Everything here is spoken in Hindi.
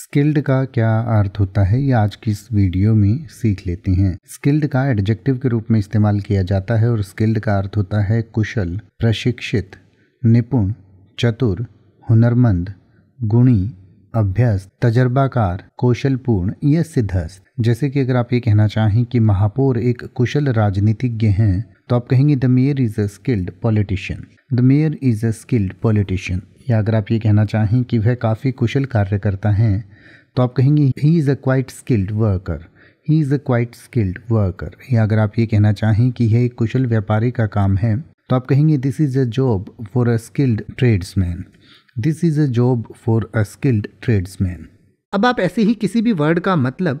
स्किल्ड का क्या अर्थ होता है ये आज की इस वीडियो में सीख लेते हैं स्किल्ड का एडजेक्टिव के रूप में इस्तेमाल किया जाता है और स्किल्ड का अर्थ होता है कुशल प्रशिक्षित निपुण चतुर हुनरमंद गुणी अभ्यस तजर्बाकार कौशलपूर्ण या सिद्धस्त जैसे कि अगर आप ये कहना चाहें कि महापौर एक कुशल राजनीतिज्ञ हैं तो आप कहेंगे the mayor is a skilled politician the mayor is a skilled politician या अगर आप ये कहना चाहें कि वह काफ़ी कुशल कार्यकर्ता हैं तो आप कहेंगे he is a quite skilled worker he is a quite skilled worker या अगर आप ये कहना चाहें कि यह एक कुशल व्यापारी का काम है तो आप कहेंगे this is a job for a skilled tradesman this is a job for a skilled tradesman अब आप ऐसे ही किसी भी वर्ड का मतलब